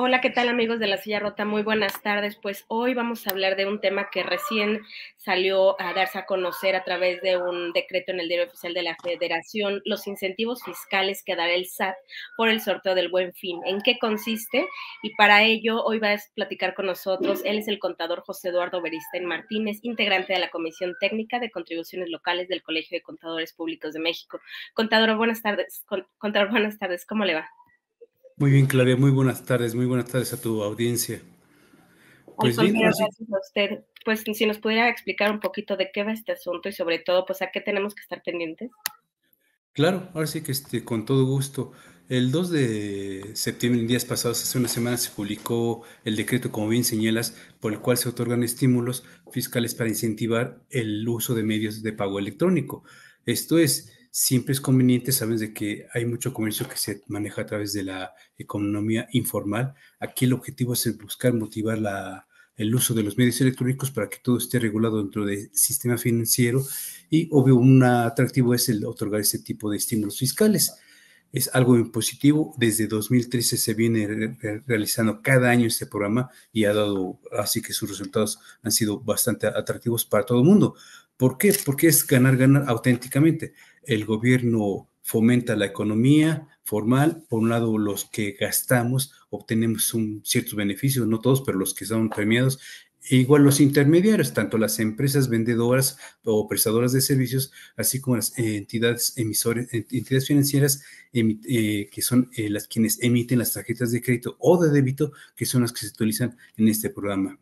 Hola, ¿qué tal amigos de la silla rota? Muy buenas tardes. Pues hoy vamos a hablar de un tema que recién salió a darse a conocer a través de un decreto en el diario oficial de la Federación, los incentivos fiscales que dará el SAT por el sorteo del buen fin. ¿En qué consiste? Y para ello hoy va a platicar con nosotros, él es el contador José Eduardo Beristain Martínez, integrante de la Comisión Técnica de Contribuciones Locales del Colegio de Contadores Públicos de México. Contador, buenas tardes. Contador, buenas tardes. ¿Cómo le va? Muy bien, Claudia, muy buenas tardes, muy buenas tardes a tu audiencia. Pues bien, gracias a usted. Pues si nos pudiera explicar un poquito de qué va este asunto y sobre todo, pues a qué tenemos que estar pendientes. Claro, ahora sí que este, con todo gusto. El 2 de septiembre, en días pasados, hace una semana, se publicó el decreto, como bien señalas, por el cual se otorgan estímulos fiscales para incentivar el uso de medios de pago electrónico. Esto es, siempre es conveniente, sabes de que hay mucho comercio que se maneja a través de la economía informal. Aquí el objetivo es buscar motivar el uso de los medios electrónicos para que todo esté regulado dentro del sistema financiero y obvio un atractivo es el otorgar ese tipo de estímulos fiscales es algo muy positivo. Desde 2013 se viene realizando cada año este programa y ha dado, así que sus resultados han sido bastante atractivos para todo el mundo. ¿Por qué? Porque es ganar, ganar auténticamente. El gobierno fomenta la economía formal. Por un lado, los que gastamos obtenemos un ciertos beneficios, no todos, pero los que son premiados. Igual los intermediarios, tanto las empresas vendedoras o prestadoras de servicios, así como las eh, entidades emisores, eh, entidades financieras eh, que son las quienes emiten las tarjetas de crédito o de débito, que son las que se utilizan en este programa.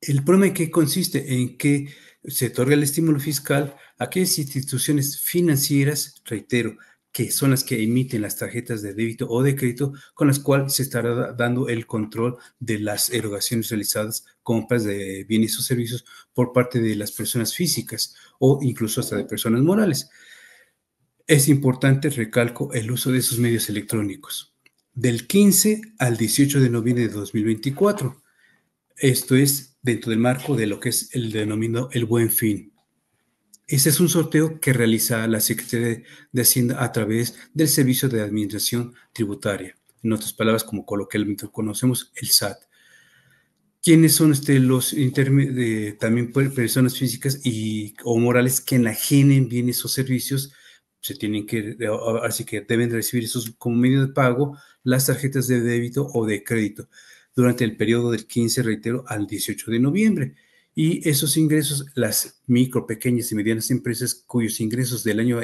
El problema en qué consiste, en que se otorga el estímulo fiscal a aquellas instituciones financieras, reitero, que son las que emiten las tarjetas de débito o de crédito, con las cuales se estará dando el control de las erogaciones realizadas, compras de bienes o servicios por parte de las personas físicas o incluso hasta de personas morales. Es importante, recalco, el uso de esos medios electrónicos. Del 15 al 18 de noviembre de 2024. Esto es dentro del marco de lo que es el denominado el buen fin este es un sorteo que realiza la Secretaría de Hacienda a través del Servicio de Administración Tributaria, en otras palabras, como coloquialmente conocemos, el SAT. ¿Quiénes son este, los también personas físicas y, o morales que enajenen bien esos servicios? Se tienen que, así que deben recibir esos como medio de pago las tarjetas de débito o de crédito durante el periodo del 15, reitero, al 18 de noviembre y esos ingresos, las micro, pequeñas y medianas empresas cuyos ingresos del año,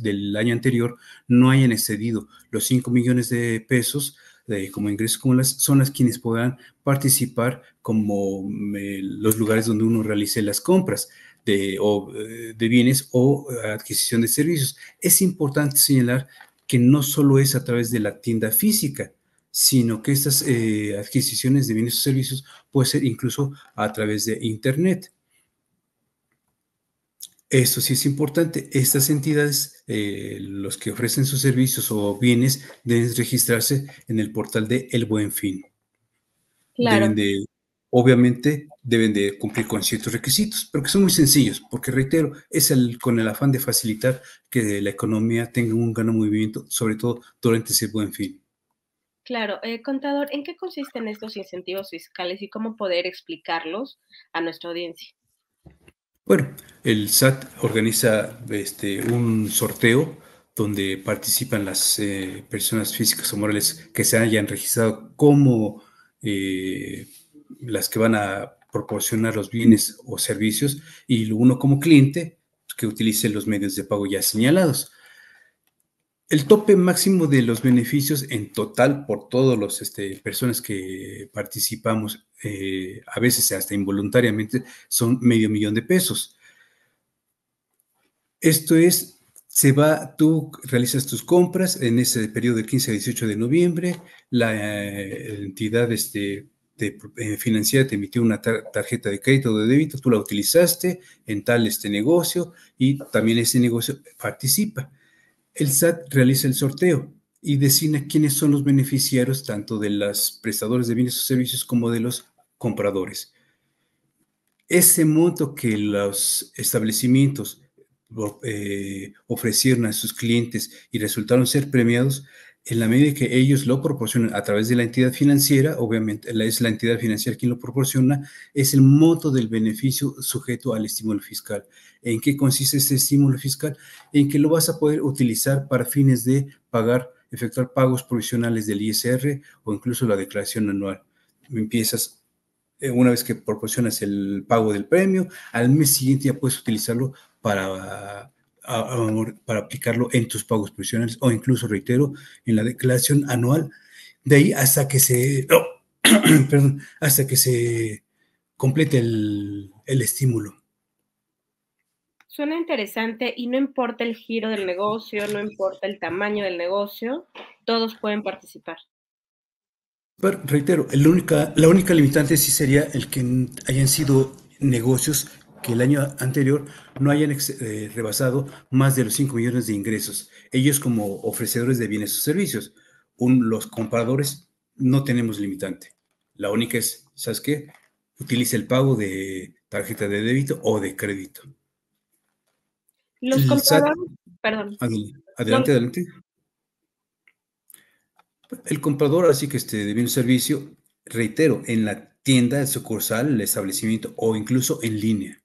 del año anterior no hayan excedido los 5 millones de pesos eh, como ingresos, son las quienes podrán participar como eh, los lugares donde uno realice las compras de, eh, de bienes o adquisición de servicios. Es importante señalar que no solo es a través de la tienda física, sino que estas eh, adquisiciones de bienes o servicios puede ser incluso a través de Internet. Esto sí es importante. Estas entidades, eh, los que ofrecen sus servicios o bienes, deben registrarse en el portal de El Buen Fin. Claro. obviamente deben de cumplir con ciertos requisitos, pero que son muy sencillos, porque reitero, es el, con el afán de facilitar que la economía tenga un gran movimiento, sobre todo durante ese buen fin. Claro, eh, contador, ¿en qué consisten estos incentivos fiscales y cómo poder explicarlos a nuestra audiencia? Bueno, el SAT organiza este, un sorteo donde participan las eh, personas físicas o morales que se hayan registrado como eh, las que van a proporcionar los bienes o servicios y uno como cliente que utilice los medios de pago ya señalados. El tope máximo de los beneficios en total por todas las este, personas que participamos, eh, a veces hasta involuntariamente, son medio millón de pesos. Esto es, se va, tú realizas tus compras en ese periodo del 15 al 18 de noviembre, la eh, entidad este, eh, financiera te emitió una tarjeta de crédito o de débito, tú la utilizaste en tal este negocio y también ese negocio participa el SAT realiza el sorteo y designa quiénes son los beneficiarios tanto de los prestadores de bienes o servicios como de los compradores. Ese monto que los establecimientos eh, ofrecieron a sus clientes y resultaron ser premiados en la medida que ellos lo proporcionan a través de la entidad financiera, obviamente es la entidad financiera quien lo proporciona, es el monto del beneficio sujeto al estímulo fiscal. ¿En qué consiste este estímulo fiscal? En que lo vas a poder utilizar para fines de pagar, efectuar pagos provisionales del ISR o incluso la declaración anual. Empiezas eh, una vez que proporcionas el pago del premio, al mes siguiente ya puedes utilizarlo para para aplicarlo en tus pagos profesionales o incluso, reitero, en la declaración anual, de ahí hasta que se, hasta que se complete el, estímulo. Suena interesante y no importa el giro del negocio, no importa el tamaño del negocio, todos pueden participar. Pero reitero, la única, la única limitante sí sería el que hayan sido negocios que el año anterior no hayan eh, rebasado más de los 5 millones de ingresos. Ellos como ofrecedores de bienes o servicios, un, los compradores no tenemos limitante. La única es, ¿sabes qué? Utilice el pago de tarjeta de débito o de crédito. Los compradores, perdón. Adelante, adelante. El comprador, así que este de bien servicio, reitero, en la tienda, el sucursal, el establecimiento o incluso en línea.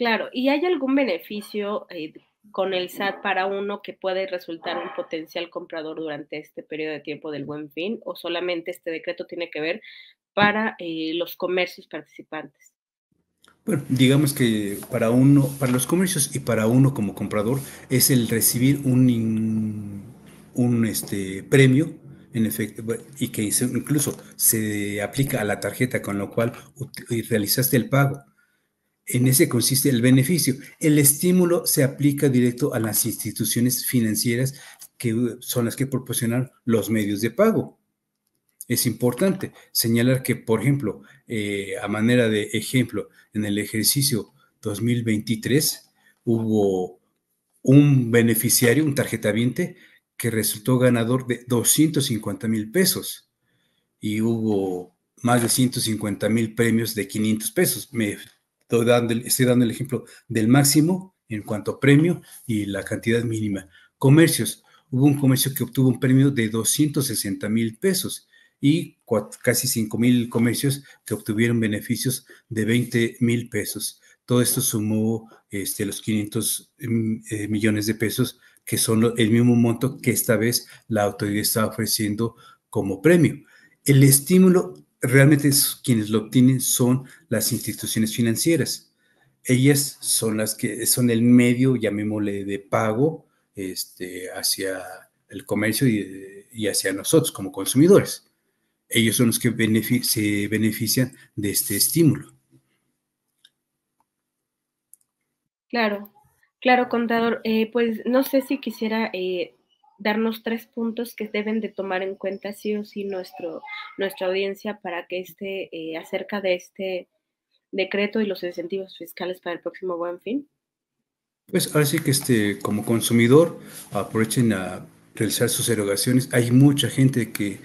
Claro, ¿y hay algún beneficio eh, con el SAT para uno que puede resultar un potencial comprador durante este periodo de tiempo del buen fin o solamente este decreto tiene que ver para eh, los comercios participantes? Bueno, digamos que para uno, para los comercios y para uno como comprador es el recibir un, un este, premio en efecto, y que incluso se aplica a la tarjeta, con lo cual realizaste el pago. En ese consiste el beneficio. El estímulo se aplica directo a las instituciones financieras que son las que proporcionan los medios de pago. Es importante señalar que, por ejemplo, eh, a manera de ejemplo, en el ejercicio 2023 hubo un beneficiario, un tarjetaviente, que resultó ganador de 250 mil pesos y hubo más de 150 mil premios de 500 pesos estoy dando el ejemplo del máximo en cuanto a premio y la cantidad mínima. Comercios, hubo un comercio que obtuvo un premio de 260 mil pesos y casi 5 mil comercios que obtuvieron beneficios de 20 mil pesos. Todo esto sumó este, los 500 mm, eh, millones de pesos, que son el mismo monto que esta vez la autoridad está ofreciendo como premio. El estímulo realmente quienes lo obtienen son las instituciones financieras. Ellas son las que son el medio, llamémosle, de pago este, hacia el comercio y, hacia nosotros como consumidores. Ellos son los que se benefician de este estímulo. Claro, claro, contador. Eh, pues no sé si quisiera eh, darnos tres puntos que deben de tomar en cuenta sí o sí nuestro, nuestra audiencia para que esté eh, acerca de este decreto y los incentivos fiscales para el próximo buen fin? Pues así que este, como consumidor aprovechen a realizar sus erogaciones. Hay mucha gente que eh,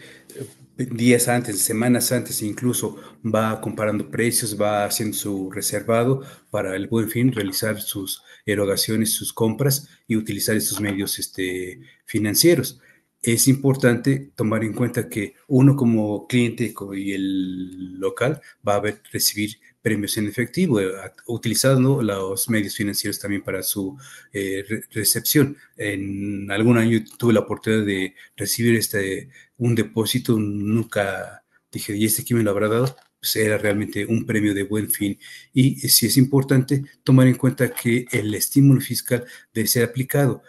días antes, semanas antes incluso, va comparando precios, va haciendo su reservado para el buen fin, realizar sus erogaciones, sus compras y utilizar esos medios este, financieros. Es importante tomar en cuenta que uno como cliente y el local va a recibir premios en efectivo, eh, utilizando los medios financieros también para su eh, recepción. En algún año tuve la oportunidad de recibir este, un depósito, nunca dije, ¿y este quién me lo habrá dado? Pues era realmente un premio de buen fin. Y si es importante tomar en cuenta que el estímulo fiscal debe ser aplicado.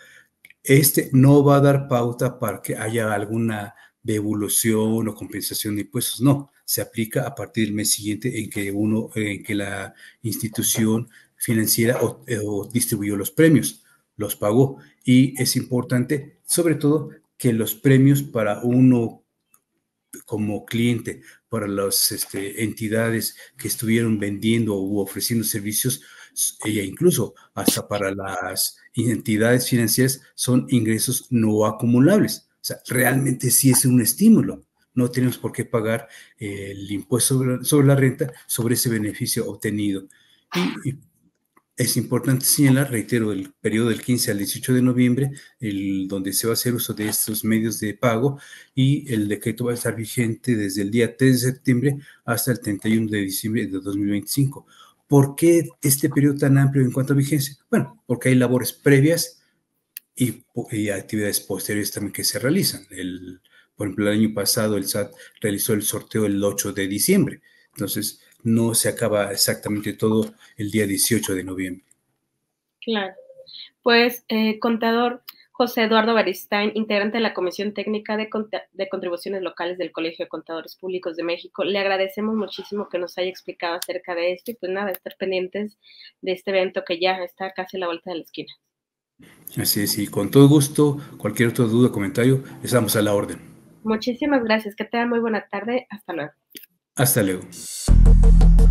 Este no va a dar pauta para que haya alguna devolución o compensación de impuestos, no se aplica a partir del mes siguiente en que uno, en que la institución financiera eh, o, distribuyó los premios, los pagó. Y es importante, sobre todo, que los premios para uno como cliente, para las este, entidades que estuvieron vendiendo u ofreciendo servicios, e incluso hasta para las entidades financieras, son ingresos no acumulables. O sea, realmente sí es un estímulo no tenemos por qué pagar eh, el impuesto sobre la, renta sobre ese beneficio obtenido. Y, es importante señalar, reitero, el periodo del 15 al 18 de noviembre, el, donde se va a hacer uso de estos medios de pago y el decreto va a estar vigente desde el día 3 de septiembre hasta el 31 de diciembre de 2025. ¿Por qué este periodo tan amplio en cuanto a vigencia? Bueno, porque hay labores previas y, y actividades posteriores también que se realizan. El, por ejemplo, el año pasado el SAT realizó el sorteo el 8 de diciembre. Entonces, no se acaba exactamente todo el día 18 de noviembre. Claro. Pues, eh, contador José Eduardo Baristain, integrante de la Comisión Técnica de, de, Contribuciones Locales del Colegio de Contadores Públicos de México, le agradecemos muchísimo que nos haya explicado acerca de esto y pues nada, estar pendientes de este evento que ya está casi a la vuelta de la esquina. Así es, y con todo gusto, cualquier otra duda o comentario, estamos a la orden. Muchísimas gracias. Que tengan muy buena tarde. Hasta luego. Hasta luego.